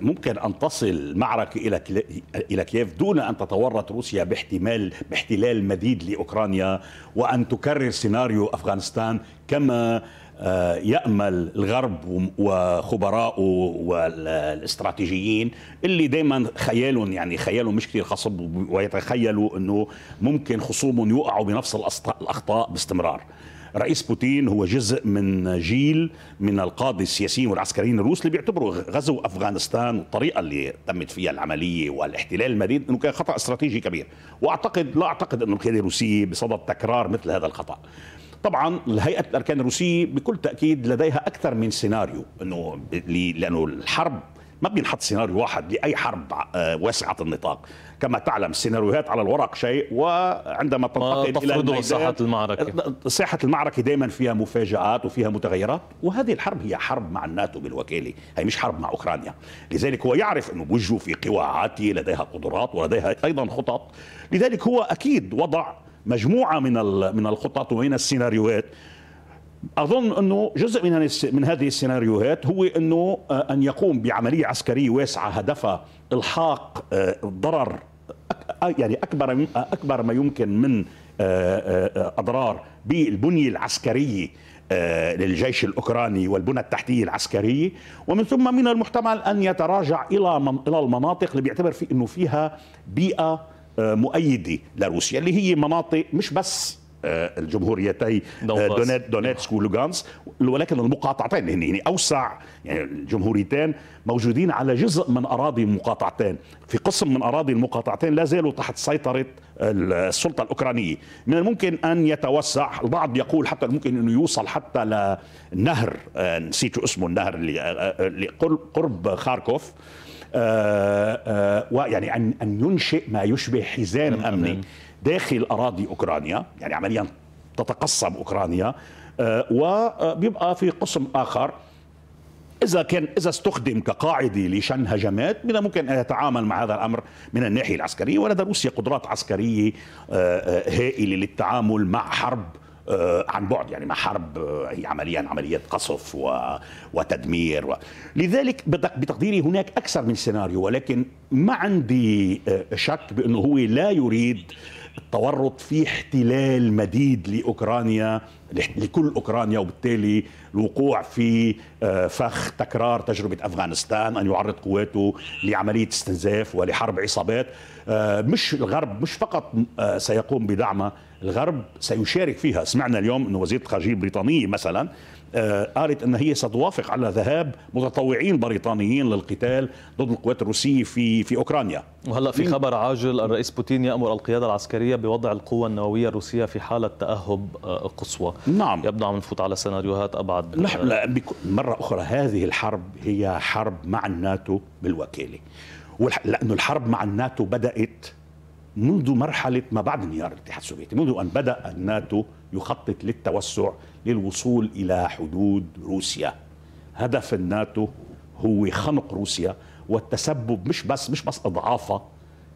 ممكن ان تصل معركه الى الى كييف دون ان تتورط روسيا باحتمال باحتلال مديد لاوكرانيا وان تكرر سيناريو افغانستان كما آه، يامل الغرب وخبراءه والاستراتيجيين اللي دائما خيالهم يعني خيالهم مش كثير خصب ويتخيلوا انه ممكن خصومهم يوقعوا بنفس الاخطاء باستمرار رئيس بوتين هو جزء من جيل من القاده السياسيين والعسكريين الروس اللي بيعتبروا غزو افغانستان والطريقه اللي تمت فيها العمليه والاحتلال المديد انه كان خطا استراتيجي كبير واعتقد لا اعتقد انه القياده الروسيه بصدد تكرار مثل هذا الخطا طبعا هيئه الاركان الروسيه بكل تاكيد لديها اكثر من سيناريو انه لانه الحرب ما بينحط سيناريو واحد لأي حرب آه، واسعة النطاق كما تعلم السيناريوهات على الورق شيء وعندما تنتقل إلى ساحة المعركة ساحة المعركة دائما فيها مفاجآت وفيها متغيرات وهذه الحرب هي حرب مع الناتو بالوكالة هي مش حرب مع أوكرانيا لذلك هو يعرف أنه وجهه في قوى عاتية لديها قدرات ولديها أيضا خطط لذلك هو أكيد وضع مجموعة من من الخطط ومن السيناريوهات اظن انه جزء من من هذه السيناريوهات هو انه آه، ان يقوم بعمليه عسكريه واسعه هدفها الحاق آه، ضرر يعني اكبر آه، اكبر ما يمكن من اضرار بالبنيه العسكريه للجيش الاوكراني والبنى التحتيه العسكريه ومن ثم من المحتمل ان يتراجع الى الى المناطق اللي بيعتبر في انه فيها بيئه مؤيده لروسيا اللي هي مناطق مش بس آه، الجمهوريتي آه، دونيتسك ولوغانسك ولكن المقاطعتين هن اوسع يعني الجمهوريتين موجودين على جزء من اراضي المقاطعتين في قسم من اراضي المقاطعتين لا زالوا تحت سيطره السلطه الاوكرانيه من الممكن ان يتوسع البعض يقول حتى ممكن انه يوصل حتى لنهر آه، نسيت اسمه النهر اللي قرب خاركوف آه، آه، ويعني أن أن ينشئ ما يشبه حزام نعم. أمني داخل أراضي أوكرانيا يعني عمليا تتقصب أوكرانيا آه، وبيبقى في قسم آخر إذا كان إذا استخدم كقاعدة لشن هجمات من الممكن أن يتعامل مع هذا الأمر من الناحية العسكرية ولدى روسيا قدرات عسكرية هائلة للتعامل مع حرب آه، عن بعد يعني ما حرب آه، هي عمليا عمليات قصف وتدمير و... لذلك بتقديري هناك أكثر من سيناريو ولكن ما عندي آه، شك بأنه هو لا يريد التورط في احتلال مديد لاوكرانيا لكل اوكرانيا وبالتالي الوقوع في فخ تكرار تجربه افغانستان ان يعرض قواته لعمليه استنزاف ولحرب عصابات مش الغرب مش فقط سيقوم بدعمها الغرب سيشارك فيها سمعنا اليوم أن وزيرة الخارجية البريطانية مثلا آه، قالت أن هي ستوافق على ذهاب متطوعين بريطانيين للقتال ضد القوات الروسية في في أوكرانيا وهلا في خبر عاجل الرئيس بوتين يأمر القيادة العسكرية بوضع القوة النووية الروسية في حالة تأهب آه، قصوى نعم يبدو عم نفوت على سيناريوهات أبعد لا, لا مرة أخرى هذه الحرب هي حرب مع الناتو بالوكالة لأنه الحرب مع الناتو بدأت منذ مرحلة ما بعد انهيار الاتحاد السوفيتي منذ أن بدأ الناتو يخطط للتوسع للوصول إلى حدود روسيا هدف الناتو هو خنق روسيا والتسبب مش بس مش بس اضعافها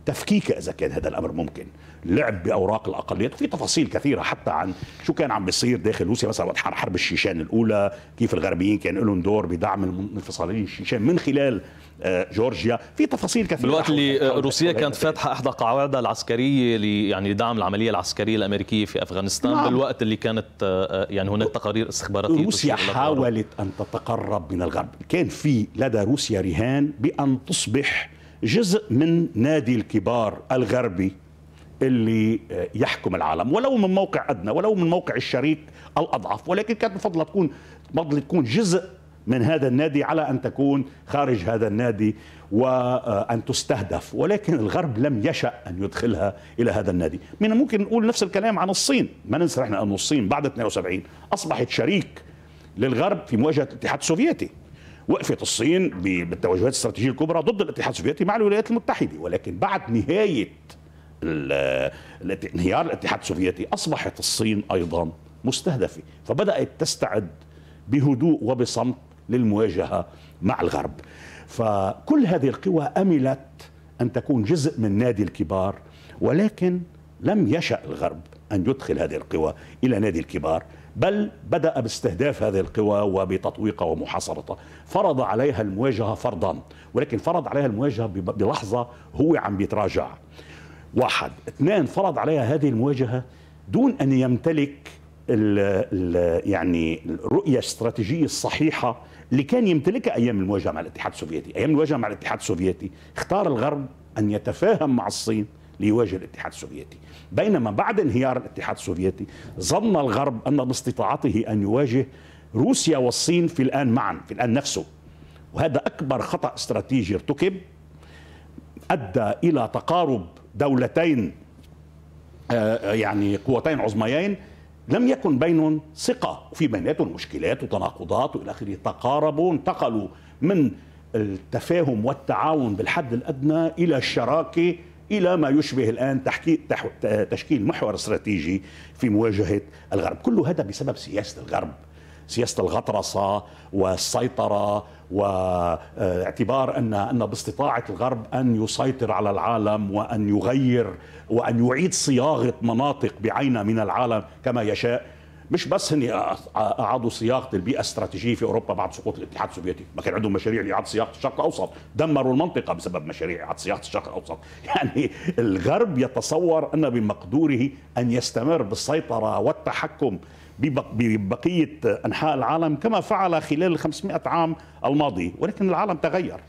تفكيك اذا كان هذا الامر ممكن لعب باوراق الاقليات في تفاصيل كثيره حتى عن شو كان عم بيصير داخل روسيا مثلا وقت حرب الشيشان الاولى كيف الغربيين كان لهم دور بدعم المنفصلين الشيشان من خلال آه، جورجيا في تفاصيل كثيره بالوقت اللي روسيا كانت فاتحه احدى قواعدها العسكريه يعني لدعم العمليه العسكريه الامريكيه في افغانستان نعم. بالوقت اللي كانت آه، آه، يعني هناك تقارير استخباراتيه روسيا حاولت ان تتقرب من الغرب كان في لدى روسيا رهان بان تصبح جزء من نادي الكبار الغربي اللي آه، يحكم العالم ولو من موقع ادنى ولو من موقع الشريك الاضعف ولكن كانت بفضل تكون بفضل تكون جزء من هذا النادي على ان تكون خارج هذا النادي وان تستهدف ولكن الغرب لم يشا ان يدخلها الى هذا النادي من ممكن نقول نفس الكلام عن الصين ما ننسى احنا ان الصين بعد 72 اصبحت شريك للغرب في مواجهه الاتحاد السوفيتي وقفت الصين بالتوجهات الاستراتيجيه الكبرى ضد الاتحاد السوفيتي مع الولايات المتحده ولكن بعد نهايه انهيار الاتحاد السوفيتي اصبحت الصين ايضا مستهدفه فبدات تستعد بهدوء وبصمت للمواجهه مع الغرب فكل هذه القوى املت ان تكون جزء من نادي الكبار ولكن لم يشا الغرب أن يدخل هذه القوى إلى نادي الكبار بل بدأ باستهداف هذه القوى وبتطويقها ومحاصرتها فرض عليها المواجهة فرضا ولكن فرض عليها المواجهة بلحظة هو عم بيتراجع واحد اثنان فرض عليها هذه المواجهة دون أن يمتلك ال ال يعني الرؤية الاستراتيجية الصحيحة اللي كان يمتلكها أيام المواجهة مع الاتحاد السوفيتي أيام المواجهة مع الاتحاد السوفيتي اختار الغرب أن يتفاهم مع الصين ليواجه الاتحاد السوفيتي بينما بعد انهيار الاتحاد السوفيتي ظن الغرب أن باستطاعته أن يواجه روسيا والصين في الآن معا في الآن نفسه وهذا أكبر خطأ استراتيجي ارتكب أدى إلى تقارب دولتين آه، آه، يعني قوتين عظميين لم يكن بينهم ثقة وفي بيناتهم مشكلات وتناقضات وإلى آخره تقاربوا انتقلوا من التفاهم والتعاون بالحد الأدنى إلى الشراكة الى ما يشبه الان تشكيل محور استراتيجي في مواجهه الغرب، كل هذا بسبب سياسه الغرب. سياسه الغطرسه والسيطره واعتبار ان ان باستطاعه الغرب ان يسيطر على العالم وان يغير وان يعيد صياغه مناطق بعينه من العالم كما يشاء مش بس هني اعادوا صياغه البيئه الاستراتيجيه في اوروبا بعد سقوط الاتحاد السوفيتي، ما كان عندهم مشاريع لاعاده صياغه الشرق الاوسط، دمروا المنطقه بسبب مشاريع اعاده صياغه الشرق الاوسط، يعني الغرب يتصور ان بمقدوره ان يستمر بالسيطره والتحكم ببقيه انحاء العالم كما فعل خلال 500 عام الماضي، ولكن العالم تغير.